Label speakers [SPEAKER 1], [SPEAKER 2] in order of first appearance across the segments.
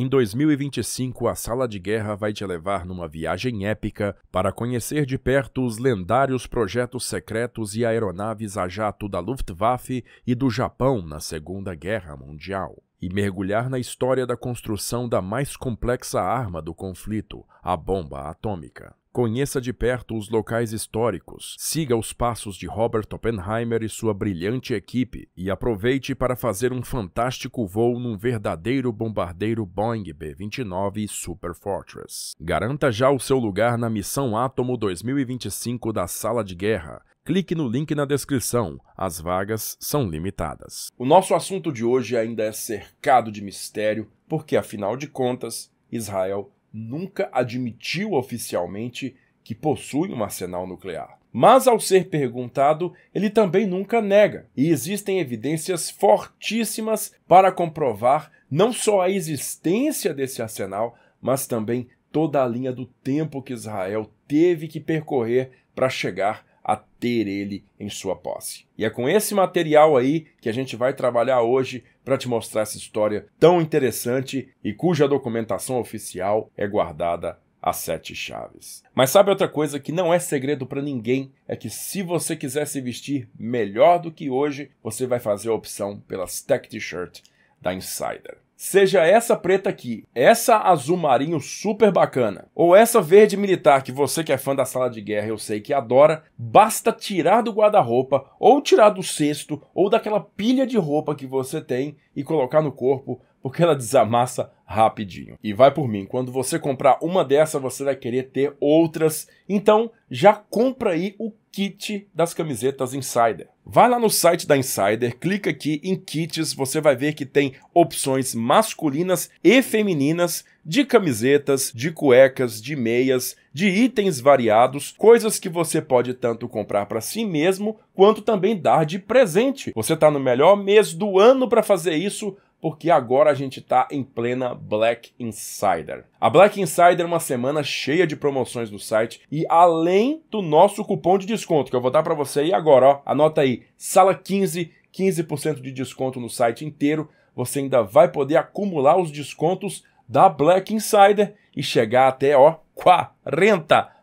[SPEAKER 1] Em 2025, a Sala de Guerra vai te levar numa viagem épica para conhecer de perto os lendários projetos secretos e aeronaves a jato da Luftwaffe e do Japão na Segunda Guerra Mundial. E mergulhar na história da construção da mais complexa arma do conflito, a bomba atômica. Conheça de perto os locais históricos, siga os passos de Robert Oppenheimer e sua brilhante equipe e aproveite para fazer um fantástico voo num verdadeiro bombardeiro Boeing B-29 Super Fortress. Garanta já o seu lugar na Missão Átomo 2025 da Sala de Guerra. Clique no link na descrição, as vagas são limitadas. O nosso assunto de hoje ainda é cercado de mistério, porque afinal de contas, Israel nunca admitiu oficialmente que possui um arsenal nuclear. Mas, ao ser perguntado, ele também nunca nega, e existem evidências fortíssimas para comprovar não só a existência desse arsenal, mas também toda a linha do tempo que Israel teve que percorrer para chegar a ter ele em sua posse. E é com esse material aí que a gente vai trabalhar hoje para te mostrar essa história tão interessante e cuja documentação oficial é guardada a sete chaves. Mas sabe outra coisa que não é segredo para ninguém? É que se você quiser se vestir melhor do que hoje, você vai fazer a opção pelas Tech T-shirt da Insider seja essa preta aqui, essa azul marinho super bacana, ou essa verde militar que você que é fã da sala de guerra eu sei que adora, basta tirar do guarda-roupa, ou tirar do cesto, ou daquela pilha de roupa que você tem e colocar no corpo, porque ela desamassa rapidinho. E vai por mim, quando você comprar uma dessa, você vai querer ter outras. Então, já compra aí o kit das camisetas Insider. Vá lá no site da Insider, clica aqui em kits, você vai ver que tem opções masculinas e femininas de camisetas, de cuecas, de meias, de itens variados, coisas que você pode tanto comprar para si mesmo quanto também dar de presente. Você está no melhor mês do ano para fazer isso porque agora a gente está em plena Black Insider. A Black Insider é uma semana cheia de promoções do site e além do nosso cupom de desconto que eu vou dar para você aí agora, ó, anota aí, sala 15, 15% de desconto no site inteiro. Você ainda vai poder acumular os descontos da Black Insider e chegar até ó 40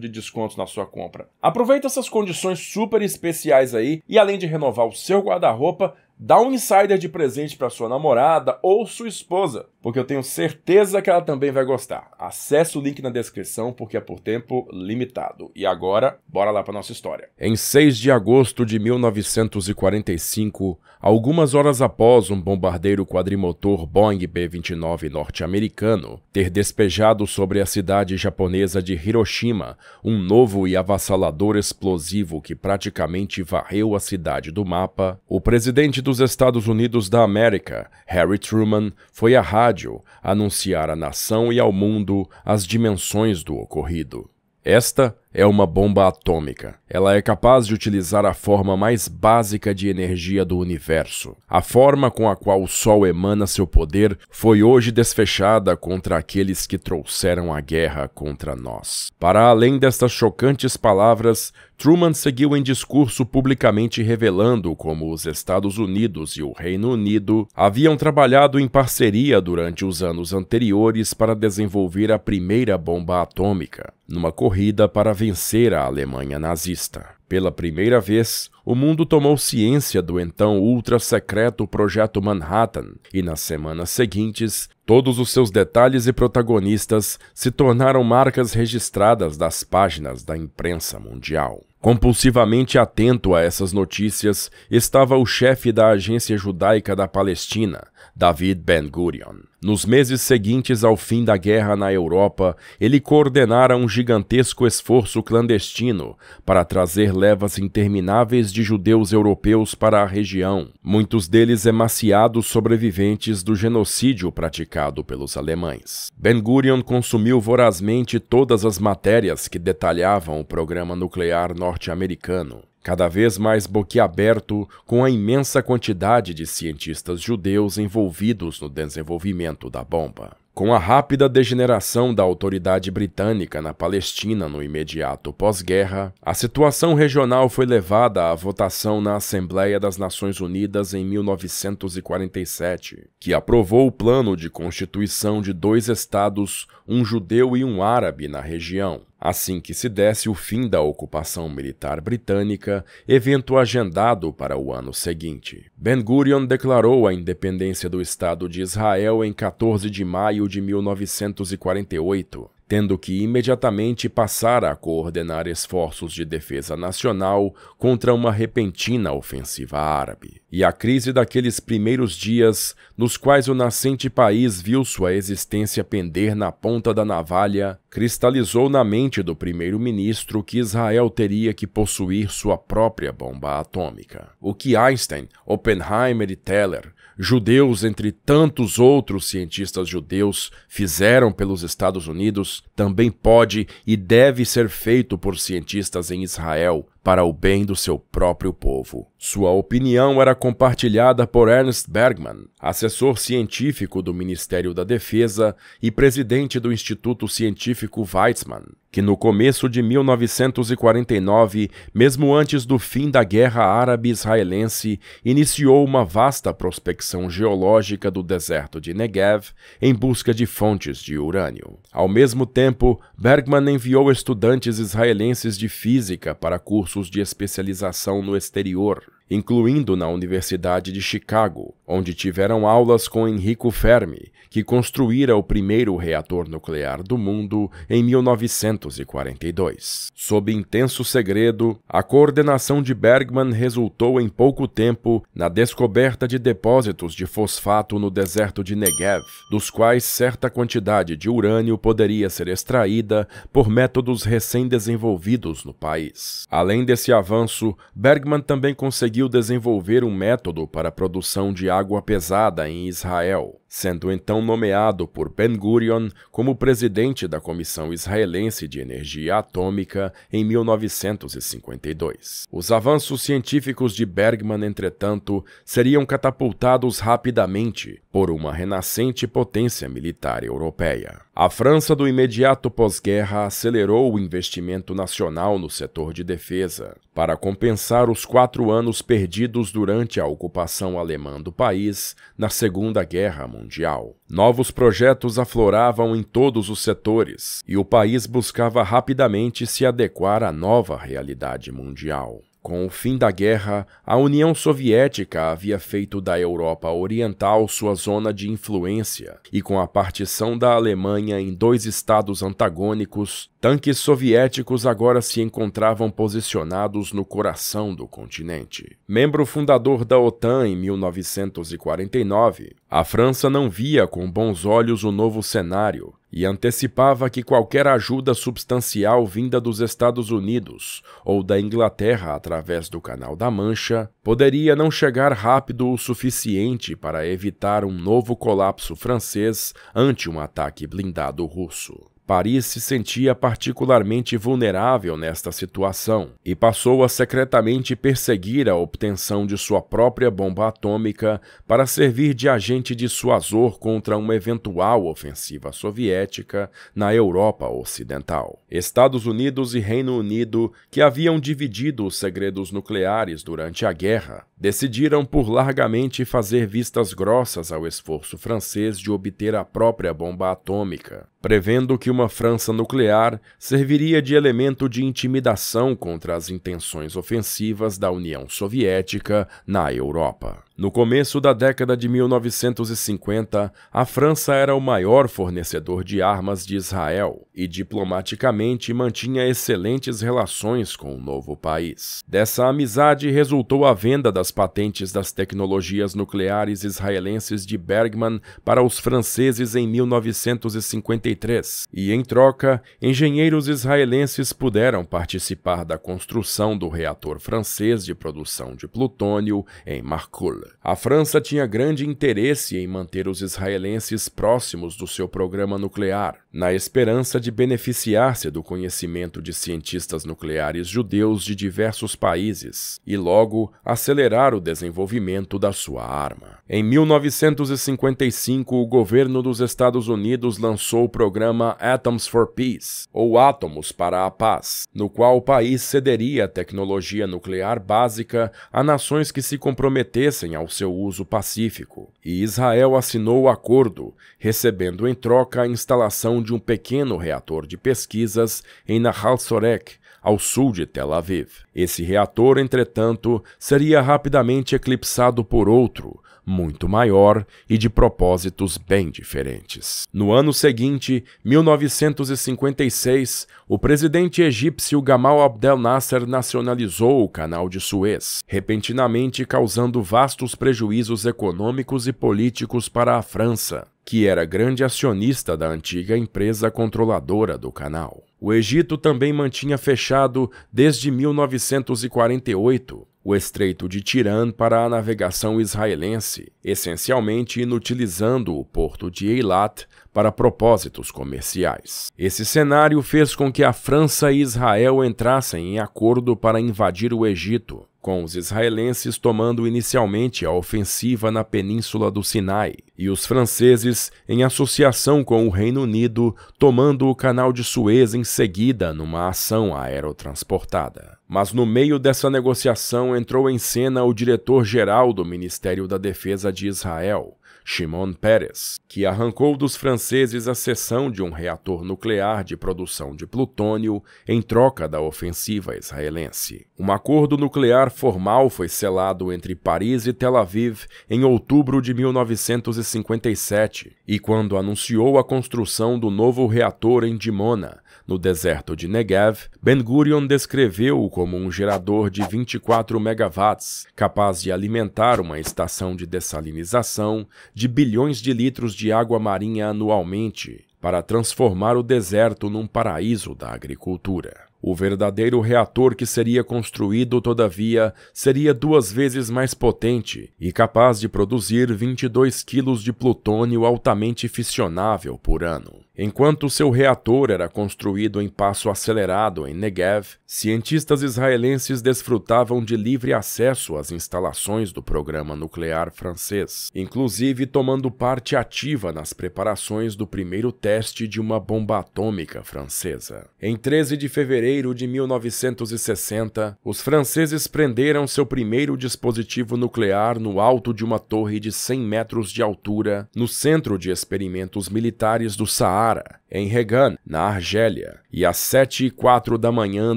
[SPEAKER 1] de desconto na sua compra. Aproveita essas condições super especiais aí e além de renovar o seu guarda-roupa, Dá um insider de presente para sua namorada ou sua esposa porque eu tenho certeza que ela também vai gostar. Acesse o link na descrição porque é por tempo limitado. E agora, bora lá para nossa história. Em 6 de agosto de 1945, algumas horas após um bombardeiro quadrimotor Boeing B-29 norte-americano ter despejado sobre a cidade japonesa de Hiroshima um novo e avassalador explosivo que praticamente varreu a cidade do mapa, o presidente dos Estados Unidos da América, Harry Truman, foi à rádio rádio anunciar à nação e ao mundo as dimensões do ocorrido. Esta é uma bomba atômica. Ela é capaz de utilizar a forma mais básica de energia do universo. A forma com a qual o Sol emana seu poder foi hoje desfechada contra aqueles que trouxeram a guerra contra nós. Para além destas chocantes palavras, Truman seguiu em discurso publicamente revelando como os Estados Unidos e o Reino Unido haviam trabalhado em parceria durante os anos anteriores para desenvolver a primeira bomba atômica, numa corrida para vencer a Alemanha nazista. Pela primeira vez, o mundo tomou ciência do então ultra-secreto Projeto Manhattan, e nas semanas seguintes, todos os seus detalhes e protagonistas se tornaram marcas registradas das páginas da imprensa mundial. Compulsivamente atento a essas notícias estava o chefe da Agência Judaica da Palestina, David Ben-Gurion. Nos meses seguintes ao fim da guerra na Europa, ele coordenara um gigantesco esforço clandestino para trazer levas intermináveis de judeus europeus para a região, muitos deles emaciados sobreviventes do genocídio praticado pelos alemães. Ben-Gurion consumiu vorazmente todas as matérias que detalhavam o programa nuclear norte-americano cada vez mais boquiaberto com a imensa quantidade de cientistas judeus envolvidos no desenvolvimento da bomba. Com a rápida degeneração da autoridade britânica na Palestina no imediato pós-guerra, a situação regional foi levada à votação na Assembleia das Nações Unidas em 1947, que aprovou o plano de constituição de dois estados, um judeu e um árabe, na região, Assim que se desse o fim da ocupação militar britânica, evento agendado para o ano seguinte. Ben Gurion declarou a independência do Estado de Israel em 14 de maio de 1948, tendo que imediatamente passar a coordenar esforços de defesa nacional contra uma repentina ofensiva árabe. E a crise daqueles primeiros dias, nos quais o nascente país viu sua existência pender na ponta da navalha, cristalizou na mente do primeiro-ministro que Israel teria que possuir sua própria bomba atômica. O que Einstein, Oppenheimer e Teller, judeus entre tantos outros cientistas judeus, fizeram pelos Estados Unidos também pode e deve ser feito por cientistas em Israel, para o bem do seu próprio povo. Sua opinião era compartilhada por Ernst Bergman, assessor científico do Ministério da Defesa e presidente do Instituto Científico Weizmann que no começo de 1949, mesmo antes do fim da Guerra Árabe-Israelense, iniciou uma vasta prospecção geológica do deserto de Negev em busca de fontes de urânio. Ao mesmo tempo, Bergman enviou estudantes israelenses de física para cursos de especialização no exterior, incluindo na Universidade de Chicago, onde tiveram aulas com Enrico Fermi, que construíra o primeiro reator nuclear do mundo em 1942. Sob intenso segredo, a coordenação de Bergman resultou em pouco tempo na descoberta de depósitos de fosfato no deserto de Negev, dos quais certa quantidade de urânio poderia ser extraída por métodos recém-desenvolvidos no país. Além desse avanço, Bergman também conseguiu desenvolver um método para a produção de água água pesada em Israel sendo então nomeado por Ben-Gurion como presidente da Comissão Israelense de Energia Atômica em 1952. Os avanços científicos de Bergman, entretanto, seriam catapultados rapidamente por uma renascente potência militar europeia. A França do imediato pós-guerra acelerou o investimento nacional no setor de defesa para compensar os quatro anos perdidos durante a ocupação alemã do país na Segunda Guerra Mundial mundial. Novos projetos afloravam em todos os setores e o país buscava rapidamente se adequar à nova realidade mundial. Com o fim da guerra, a União Soviética havia feito da Europa Oriental sua zona de influência, e com a partição da Alemanha em dois estados antagônicos, tanques soviéticos agora se encontravam posicionados no coração do continente. Membro fundador da OTAN em 1949, a França não via com bons olhos o novo cenário e antecipava que qualquer ajuda substancial vinda dos Estados Unidos ou da Inglaterra através do Canal da Mancha poderia não chegar rápido o suficiente para evitar um novo colapso francês ante um ataque blindado russo. Paris se sentia particularmente vulnerável nesta situação e passou a secretamente perseguir a obtenção de sua própria bomba atômica para servir de agente dissuasor contra uma eventual ofensiva soviética na Europa Ocidental. Estados Unidos e Reino Unido, que haviam dividido os segredos nucleares durante a guerra, decidiram por largamente fazer vistas grossas ao esforço francês de obter a própria bomba atômica prevendo que uma França nuclear serviria de elemento de intimidação contra as intenções ofensivas da União Soviética na Europa. No começo da década de 1950, a França era o maior fornecedor de armas de Israel e diplomaticamente mantinha excelentes relações com o novo país. Dessa amizade resultou a venda das patentes das tecnologias nucleares israelenses de Bergman para os franceses em 1953, e em troca, engenheiros israelenses puderam participar da construção do reator francês de produção de plutônio em Marcoule. A França tinha grande interesse em manter os israelenses próximos do seu programa nuclear, na esperança de beneficiar-se do conhecimento de cientistas nucleares judeus de diversos países e logo acelerar o desenvolvimento da sua arma. Em 1955, o governo dos Estados Unidos lançou o programa Atoms for Peace, ou Átomos para a Paz, no qual o país cederia a tecnologia nuclear básica a nações que se comprometessem ao seu uso pacífico, e Israel assinou o acordo, recebendo em troca a instalação de um pequeno reator de pesquisas em Nahal Sorek, ao sul de Tel Aviv. Esse reator, entretanto, seria rapidamente eclipsado por outro, muito maior e de propósitos bem diferentes. No ano seguinte, 1956, o presidente egípcio Gamal Abdel Nasser nacionalizou o Canal de Suez, repentinamente causando vastos prejuízos econômicos e políticos para a França, que era grande acionista da antiga empresa controladora do canal. O Egito também mantinha fechado desde 1948 o Estreito de Tiran para a navegação israelense, essencialmente inutilizando o porto de Eilat para propósitos comerciais. Esse cenário fez com que a França e Israel entrassem em acordo para invadir o Egito, com os israelenses tomando inicialmente a ofensiva na península do Sinai, e os franceses, em associação com o Reino Unido, tomando o canal de Suez em seguida numa ação aerotransportada. Mas no meio dessa negociação entrou em cena o diretor-geral do Ministério da Defesa de Israel, Shimon Peres, que arrancou dos franceses a cessão de um reator nuclear de produção de plutônio em troca da ofensiva israelense. Um acordo nuclear formal foi selado entre Paris e Tel Aviv em outubro de 1957, e quando anunciou a construção do novo reator em Dimona, no deserto de Negev, Ben-Gurion descreveu-o como um gerador de 24 megawatts, capaz de alimentar uma estação de dessalinização de bilhões de litros de água marinha anualmente, para transformar o deserto num paraíso da agricultura. O verdadeiro reator que seria construído, todavia, seria duas vezes mais potente e capaz de produzir 22 quilos de plutônio altamente fissionável por ano. Enquanto seu reator era construído em passo acelerado em Negev, cientistas israelenses desfrutavam de livre acesso às instalações do programa nuclear francês, inclusive tomando parte ativa nas preparações do primeiro teste de uma bomba atômica francesa. Em 13 de fevereiro fevereiro de 1960, os franceses prenderam seu primeiro dispositivo nuclear no alto de uma torre de 100 metros de altura, no centro de experimentos militares do Saara, em Regan, na Argélia, e às 7 e 4 da manhã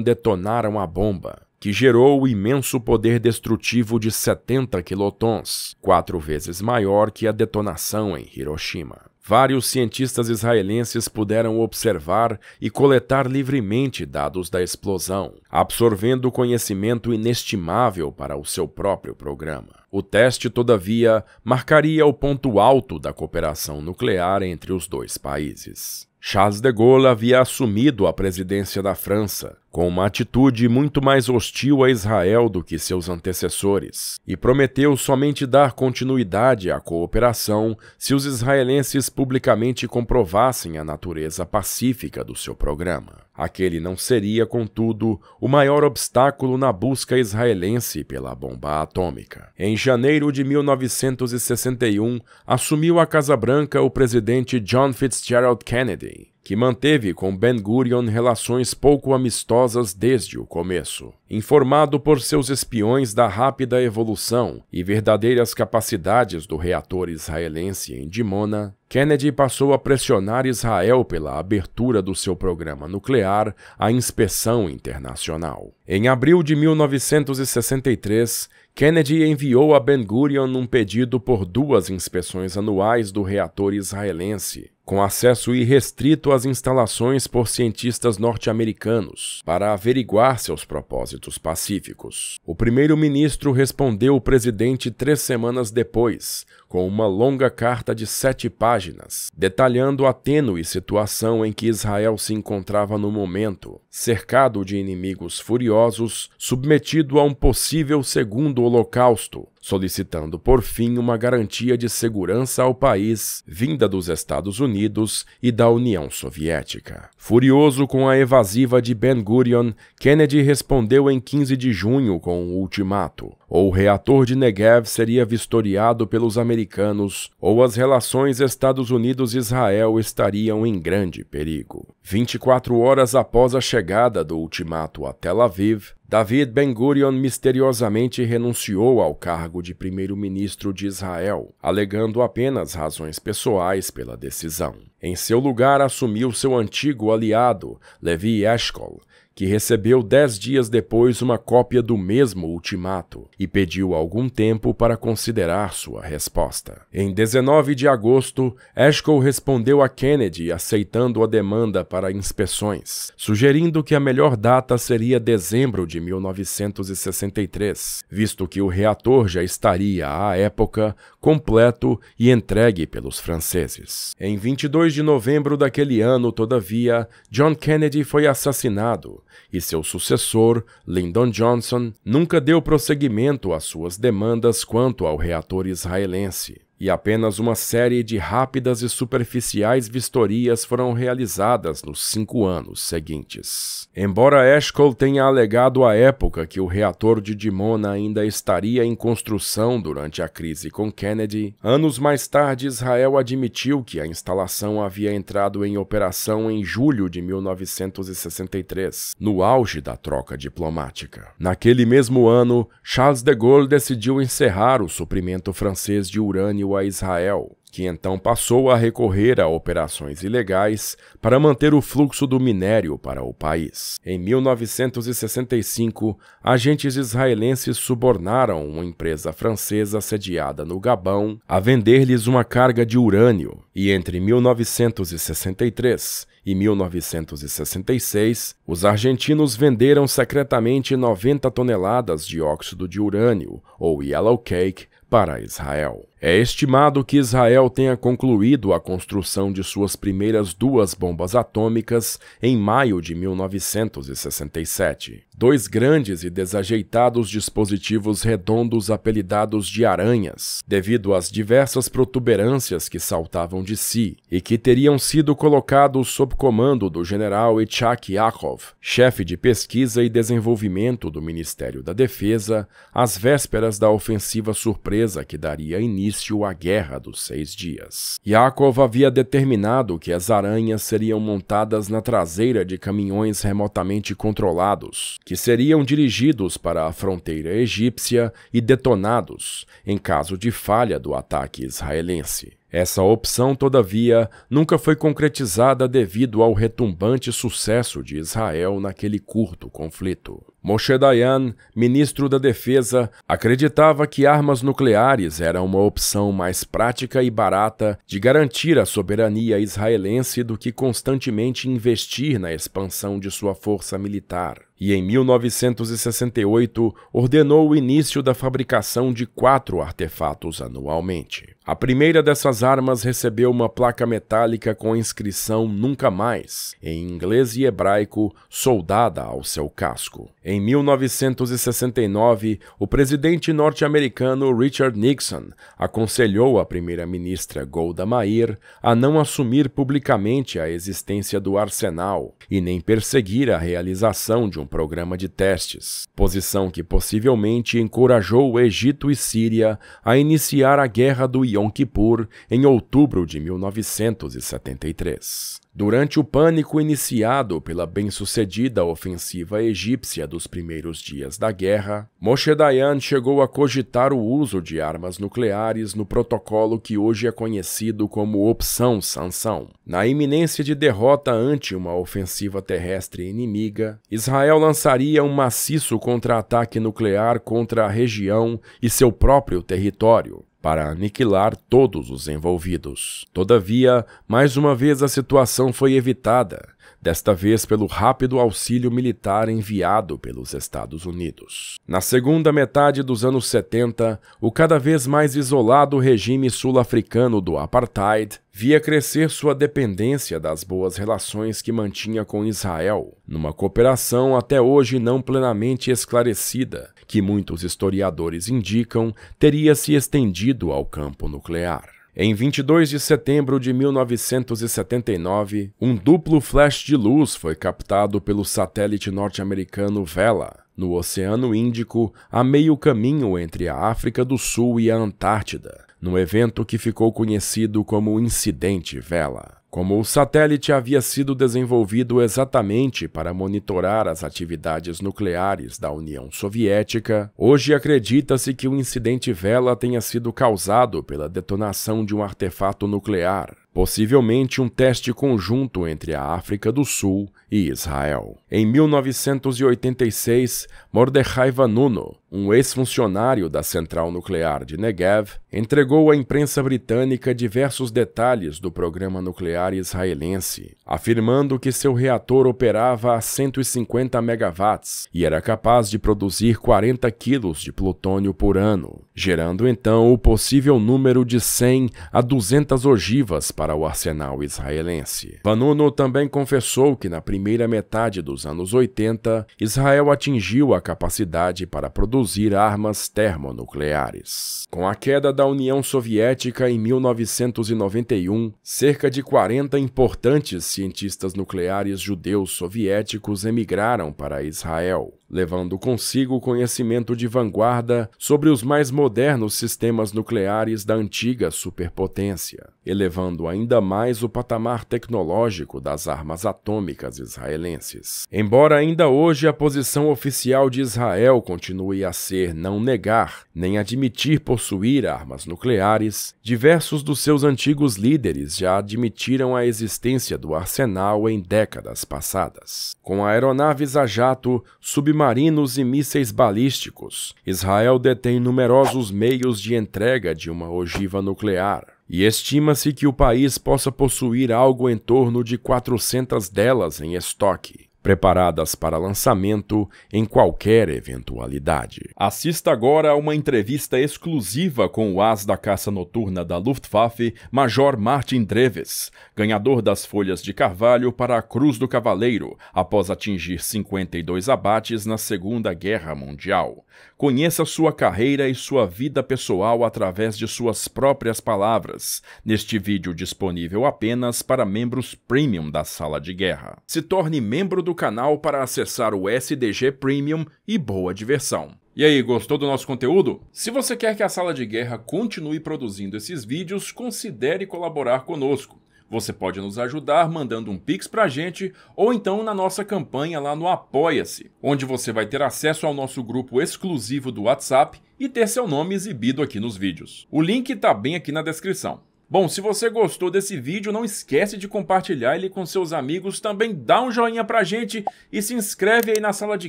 [SPEAKER 1] detonaram a bomba que gerou o imenso poder destrutivo de 70 quilotons, quatro vezes maior que a detonação em Hiroshima. Vários cientistas israelenses puderam observar e coletar livremente dados da explosão, absorvendo conhecimento inestimável para o seu próprio programa. O teste, todavia, marcaria o ponto alto da cooperação nuclear entre os dois países. Charles de Gaulle havia assumido a presidência da França, com uma atitude muito mais hostil a Israel do que seus antecessores, e prometeu somente dar continuidade à cooperação se os israelenses publicamente comprovassem a natureza pacífica do seu programa. Aquele não seria, contudo, o maior obstáculo na busca israelense pela bomba atômica. Em janeiro de 1961, assumiu a Casa Branca o presidente John Fitzgerald Kennedy, que manteve com Ben-Gurion relações pouco amistosas desde o começo. Informado por seus espiões da rápida evolução e verdadeiras capacidades do reator israelense em Dimona, Kennedy passou a pressionar Israel pela abertura do seu programa nuclear à inspeção internacional. Em abril de 1963, Kennedy enviou a Ben Gurion um pedido por duas inspeções anuais do reator israelense, com acesso irrestrito às instalações por cientistas norte-americanos, para averiguar seus propósitos pacíficos. O primeiro-ministro respondeu o presidente três semanas depois, com uma longa carta de sete páginas, detalhando a tênue situação em que Israel se encontrava no momento, cercado de inimigos furiosos, submetido a um possível segundo holocausto, solicitando por fim uma garantia de segurança ao país vinda dos Estados Unidos e da União Soviética. Furioso com a evasiva de Ben Gurion, Kennedy respondeu em 15 de junho com um ultimato: ou o reator de Negev seria vistoriado pelos americanos, ou as relações Estados Unidos-Israel estariam em grande perigo. 24 horas após a chegada do ultimato a Tel Aviv, David Ben-Gurion misteriosamente renunciou ao cargo de primeiro-ministro de Israel, alegando apenas razões pessoais pela decisão. Em seu lugar, assumiu seu antigo aliado, Levi Eshkol, que recebeu dez dias depois uma cópia do mesmo ultimato e pediu algum tempo para considerar sua resposta. Em 19 de agosto, Eshkol respondeu a Kennedy aceitando a demanda para inspeções, sugerindo que a melhor data seria dezembro de 1963, visto que o reator já estaria, à época, completo e entregue pelos franceses. Em 22 de novembro daquele ano, todavia, John Kennedy foi assassinado e seu sucessor, Lyndon Johnson, nunca deu prosseguimento às suas demandas quanto ao reator israelense e apenas uma série de rápidas e superficiais vistorias foram realizadas nos cinco anos seguintes. Embora Eshkol tenha alegado à época que o reator de Dimona ainda estaria em construção durante a crise com Kennedy, anos mais tarde Israel admitiu que a instalação havia entrado em operação em julho de 1963, no auge da troca diplomática. Naquele mesmo ano, Charles de Gaulle decidiu encerrar o suprimento francês de urânio a Israel, que então passou a recorrer a operações ilegais para manter o fluxo do minério para o país. Em 1965, agentes israelenses subornaram uma empresa francesa sediada no Gabão a vender-lhes uma carga de urânio, e entre 1963 e 1966, os argentinos venderam secretamente 90 toneladas de óxido de urânio, ou yellow cake, para Israel. É estimado que Israel tenha concluído a construção de suas primeiras duas bombas atômicas em maio de 1967. Dois grandes e desajeitados dispositivos redondos apelidados de aranhas, devido às diversas protuberâncias que saltavam de si, e que teriam sido colocados sob comando do general Itzhak Yakov, chefe de pesquisa e desenvolvimento do Ministério da Defesa, às vésperas da ofensiva surpresa que daria início início à Guerra dos Seis Dias. Yakov havia determinado que as aranhas seriam montadas na traseira de caminhões remotamente controlados, que seriam dirigidos para a fronteira egípcia e detonados em caso de falha do ataque israelense. Essa opção, todavia, nunca foi concretizada devido ao retumbante sucesso de Israel naquele curto conflito. Moshe Dayan, ministro da Defesa, acreditava que armas nucleares eram uma opção mais prática e barata de garantir a soberania israelense do que constantemente investir na expansão de sua força militar e em 1968 ordenou o início da fabricação de quatro artefatos anualmente. A primeira dessas armas recebeu uma placa metálica com a inscrição Nunca Mais, em inglês e hebraico, soldada ao seu casco. Em 1969, o presidente norte-americano Richard Nixon aconselhou a primeira-ministra Golda Meir a não assumir publicamente a existência do arsenal e nem perseguir a realização de um um programa de testes, posição que possivelmente encorajou o Egito e Síria a iniciar a Guerra do Yom Kippur em outubro de 1973. Durante o pânico iniciado pela bem-sucedida ofensiva egípcia dos primeiros dias da guerra, Moshe Dayan chegou a cogitar o uso de armas nucleares no protocolo que hoje é conhecido como Opção Sanção. Na iminência de derrota ante uma ofensiva terrestre inimiga, Israel lançaria um maciço contra-ataque nuclear contra a região e seu próprio território para aniquilar todos os envolvidos. Todavia, mais uma vez a situação foi evitada desta vez pelo rápido auxílio militar enviado pelos Estados Unidos. Na segunda metade dos anos 70, o cada vez mais isolado regime sul-africano do apartheid via crescer sua dependência das boas relações que mantinha com Israel, numa cooperação até hoje não plenamente esclarecida, que muitos historiadores indicam teria se estendido ao campo nuclear. Em 22 de setembro de 1979, um duplo flash de luz foi captado pelo satélite norte-americano Vela, no Oceano Índico, a meio caminho entre a África do Sul e a Antártida, num evento que ficou conhecido como Incidente Vela. Como o satélite havia sido desenvolvido exatamente para monitorar as atividades nucleares da União Soviética, hoje acredita-se que o incidente Vela tenha sido causado pela detonação de um artefato nuclear, possivelmente um teste conjunto entre a África do Sul e Israel. Em 1986, Mordechai Vanunu, um ex-funcionário da central nuclear de Negev, entregou à imprensa britânica diversos detalhes do programa nuclear israelense, afirmando que seu reator operava a 150 megawatts e era capaz de produzir 40 quilos de plutônio por ano, gerando então o possível número de 100 a 200 ogivas para o arsenal israelense. Vanunu também confessou que na primeira metade dos anos 80, Israel atingiu a capacidade para produzir armas termonucleares. Com a queda da União Soviética em 1991, cerca de 40 importantes cientistas nucleares judeus soviéticos emigraram para Israel, levando consigo conhecimento de vanguarda sobre os mais modernos sistemas nucleares da antiga superpotência, elevando ainda mais o patamar tecnológico das armas atômicas israelenses. Embora ainda hoje a posição oficial de Israel continue a ser não negar nem admitir possuir armas nucleares, diversos dos seus antigos líderes já admitiram a existência do arsenal em décadas passadas. Com aeronaves a jato, submarinos e mísseis balísticos, Israel detém numerosos meios de entrega de uma ogiva nuclear e estima-se que o país possa possuir algo em torno de 400 delas em estoque preparadas para lançamento em qualquer eventualidade. Assista agora a uma entrevista exclusiva com o as da caça noturna da Luftwaffe, Major Martin Dreves, ganhador das Folhas de Carvalho para a Cruz do Cavaleiro, após atingir 52 abates na Segunda Guerra Mundial. Conheça sua carreira e sua vida pessoal através de suas próprias palavras, neste vídeo disponível apenas para membros premium da Sala de Guerra. Se torne membro do canal para acessar o SDG Premium e boa diversão! E aí, gostou do nosso conteúdo? Se você quer que a Sala de Guerra continue produzindo esses vídeos, considere colaborar conosco. Você pode nos ajudar mandando um pix pra gente ou então na nossa campanha lá no Apoia-se, onde você vai ter acesso ao nosso grupo exclusivo do WhatsApp e ter seu nome exibido aqui nos vídeos. O link tá bem aqui na descrição. Bom, se você gostou desse vídeo, não esquece de compartilhar ele com seus amigos, também dá um joinha pra gente e se inscreve aí na sala de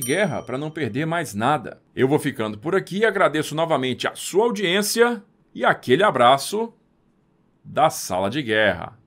[SPEAKER 1] guerra para não perder mais nada. Eu vou ficando por aqui, agradeço novamente a sua audiência e aquele abraço da sala de guerra.